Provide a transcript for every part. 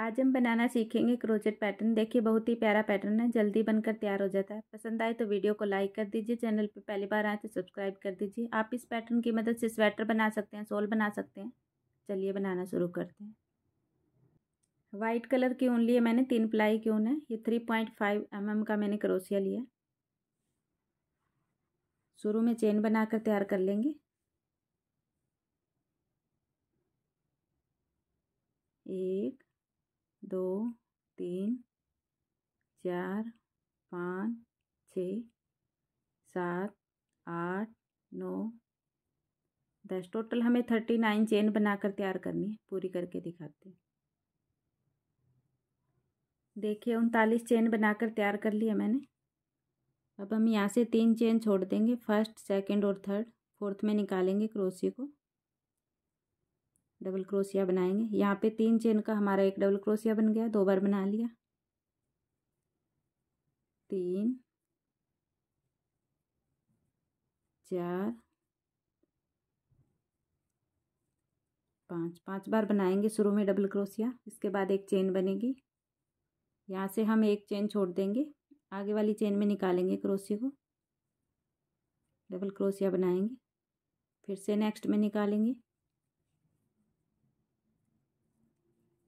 आज हम बनाना सीखेंगे क्रोचेट पैटर्न देखिए बहुत ही प्यारा पैटर्न है जल्दी बनकर तैयार हो जाता है पसंद आए तो वीडियो को लाइक कर दीजिए चैनल पर पहली बार आए तो सब्सक्राइब कर दीजिए आप इस पैटर्न की मदद से स्वेटर बना सकते हैं सोल बना सकते हैं चलिए बनाना शुरू करते हैं वाइट कलर की ऊन लिए मैंने तीन प्लाई की ऊन है ये three point five M M का मैंने क्रोशिया लिया शुरू में चेन बनाकर तैयार कर लेंगे एक दो तीन चार पाँच छः सात आठ नौ दस टोटल हमें थर्टी नाइन चेन बनाकर तैयार करनी है पूरी करके दिखाते हैं देखिए उनतालीस चेन बनाकर तैयार कर लिया मैंने अब हम यहाँ से तीन चेन छोड़ देंगे फर्स्ट सेकंड और थर्ड फोर्थ में निकालेंगे क्रोसी को डबल क्रोशिया बनाएंगे यहाँ पे तीन चेन का हमारा एक डबल क्रोशिया बन गया दो बार बना लिया तीन चार पाँच पांच बार बनाएंगे शुरू में डबल क्रोशिया इसके बाद एक चेन बनेगी यहाँ से हम एक चेन छोड़ देंगे आगे वाली चेन में निकालेंगे क्रोशिया को डबल क्रोशिया बनाएंगे फिर से नेक्स्ट में निकालेंगे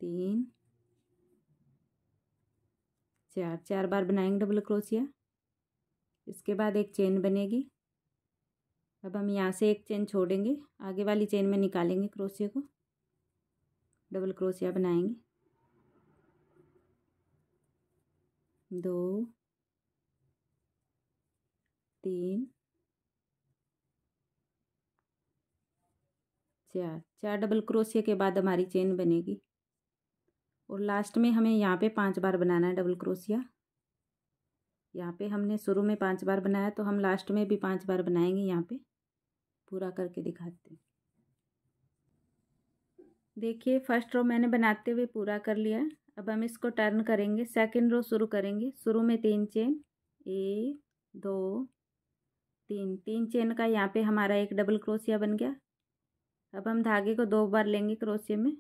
तीन चार चार बार बनाएंगे डबल क्रोशिया इसके बाद एक चेन बनेगी अब हम यहाँ से एक चेन छोड़ेंगे आगे वाली चेन में निकालेंगे क्रोशिया को डबल क्रोशिया बनाएंगे दो तीन चार चार डबल क्रोशिया के बाद हमारी चेन बनेगी और लास्ट में हमें यहाँ पे पांच बार बनाना है डबल क्रोशिया यहाँ पे हमने शुरू में पांच बार बनाया तो हम लास्ट में भी पांच बार बनाएंगे यहाँ पे पूरा करके दिखाते हैं देखिए फर्स्ट रो मैंने बनाते हुए पूरा कर लिया अब हम इसको टर्न करेंगे सेकंड रो शुरू करेंगे शुरू में तीन चेन एक दो तीन तीन चेन का यहाँ पे हमारा एक डबल क्रोशिया बन गया अब हम धागे को दो बार लेंगे क्रोशिया में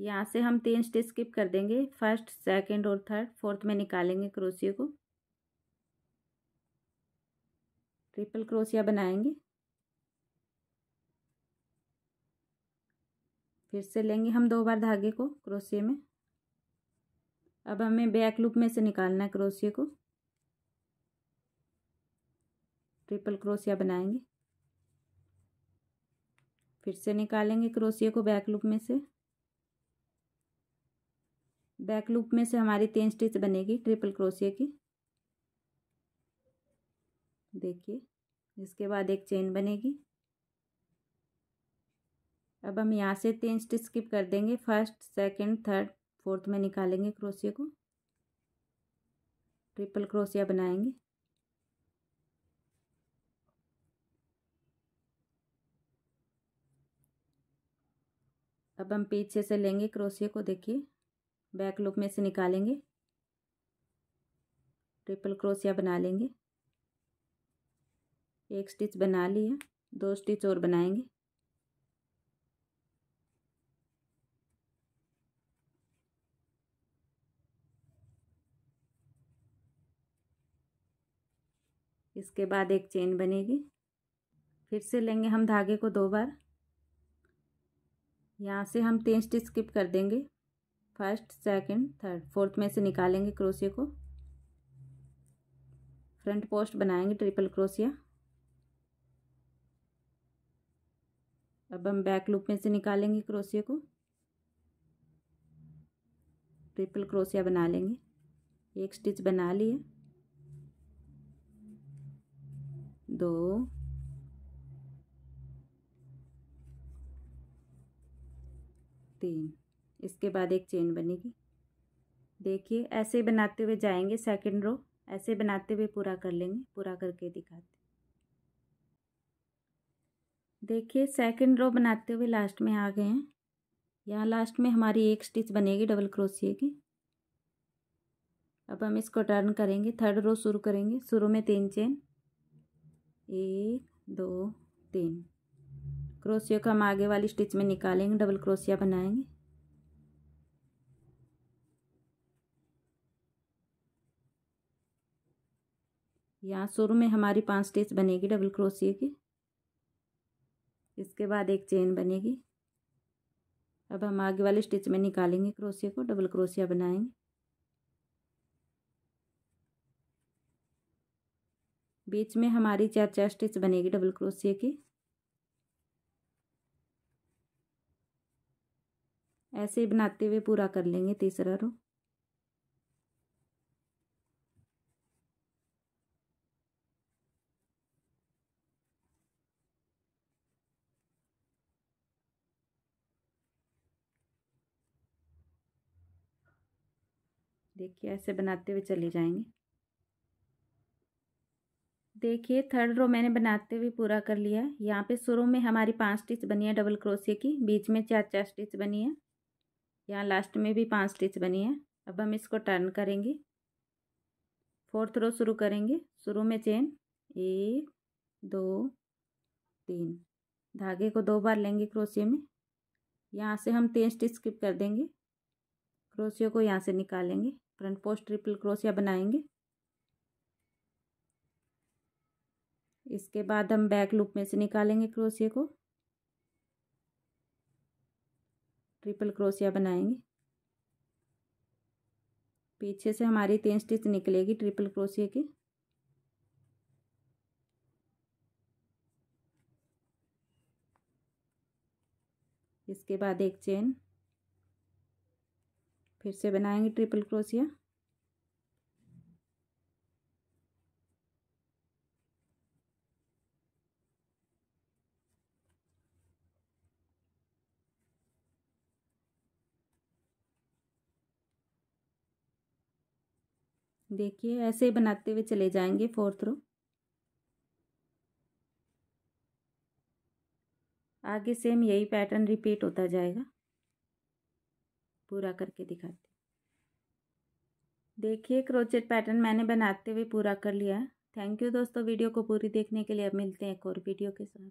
यहाँ से हम तीन स्टिच स्किप कर देंगे फर्स्ट सेकंड और थर्ड फोर्थ में निकालेंगे क्रोशिया को ट्रिपल क्रोशिया बनाएंगे फिर से लेंगे हम दो बार धागे को क्रोशिया में अब हमें बैक लूप में से निकालना है क्रोशिया को ट्रिपल क्रोशिया बनाएंगे फिर से निकालेंगे क्रोशिया को बैक लूप में से बैक लूप में से हमारी तीन स्टिच बनेगी ट्रिपल क्रोशिया की देखिए इसके बाद एक चेन बनेगी अब हम यहाँ से तीन स्टिच स्किप कर देंगे फर्स्ट सेकंड थर्ड फोर्थ में निकालेंगे क्रोशिया को ट्रिपल क्रोशिया बनाएंगे अब हम पीछे से लेंगे क्रोशिया को देखिए बैक लूप में से निकालेंगे ट्रिपल क्रोशिया बना लेंगे एक स्टिच बना लिया दो स्टिच और बनाएंगे इसके बाद एक चेन बनेगी फिर से लेंगे हम धागे को दो बार यहाँ से हम तीन स्टिच स्किप कर देंगे फर्स्ट सेकंड थर्ड फोर्थ में से निकालेंगे क्रोसिया को फ्रंट पोस्ट बनाएंगे ट्रिपल क्रोसिया अब हम बैक लूप में से निकालेंगे क्रोसिया को ट्रिपल क्रोसिया बना लेंगे एक स्टिच बना लिए दो तीन इसके बाद एक चेन बनेगी देखिए ऐसे बनाते हुए जाएंगे सेकंड रो ऐसे बनाते हुए पूरा कर लेंगे पूरा करके दिखाते देखिए सेकंड रो बनाते हुए लास्ट में आ गए हैं यहाँ लास्ट में हमारी एक स्टिच बनेगी डबल क्रोशिए की अब हम इसको टर्न करेंगे थर्ड रो शुरू करेंगे शुरू में तीन चेन एक दो तीन क्रोशिया को हम आगे वाली स्टिच में निकालेंगे डबल क्रोशिया बनाएंगे यहाँ शुरू में हमारी पांच स्टिच बनेगी डबल क्रोसिए की इसके बाद एक चेन बनेगी अब हम आगे वाले स्टिच में निकालेंगे क्रोशिया को डबल क्रोशिया बनाएंगे बीच में हमारी चार चार स्टिच बनेगी डबल क्रोशिया की ऐसे ही बनाते हुए पूरा कर लेंगे तीसरा रो देखिए ऐसे बनाते हुए चले जाएंगे देखिए थर्ड रो मैंने बनाते हुए पूरा कर लिया है यहाँ पे शुरू में हमारी पांच स्टिच बनी है डबल क्रोशिया की बीच में चार चार स्टिच बनी है यहाँ लास्ट में भी पांच स्टिच बनी है अब हम इसको टर्न करेंगे फोर्थ रो शुरू करेंगे शुरू में चेन एक दो तीन धागे को दो बार लेंगे क्रोशिया में यहाँ से हम तीन स्टिच स्किप कर देंगे क्रोशिया को यहाँ से निकालेंगे फ्रंट पोस्ट ट्रिपल क्रोशिया बनाएंगे इसके बाद हम बैक लूप में से निकालेंगे क्रोशिया को ट्रिपल क्रोशिया बनाएंगे पीछे से हमारी तीन स्टिच निकलेगी ट्रिपल क्रोशिया की इसके बाद एक चेन फिर से बनाएंगे ट्रिपल क्रोशिया देखिए ऐसे ही बनाते हुए चले जाएंगे फोर्थ रो आगे सेम यही पैटर्न रिपीट होता जाएगा पूरा करके दिखाती देखिए क्रोचेट पैटर्न मैंने बनाते हुए पूरा कर लिया थैंक यू दोस्तों वीडियो को पूरी देखने के लिए अब मिलते हैं एक और वीडियो के साथ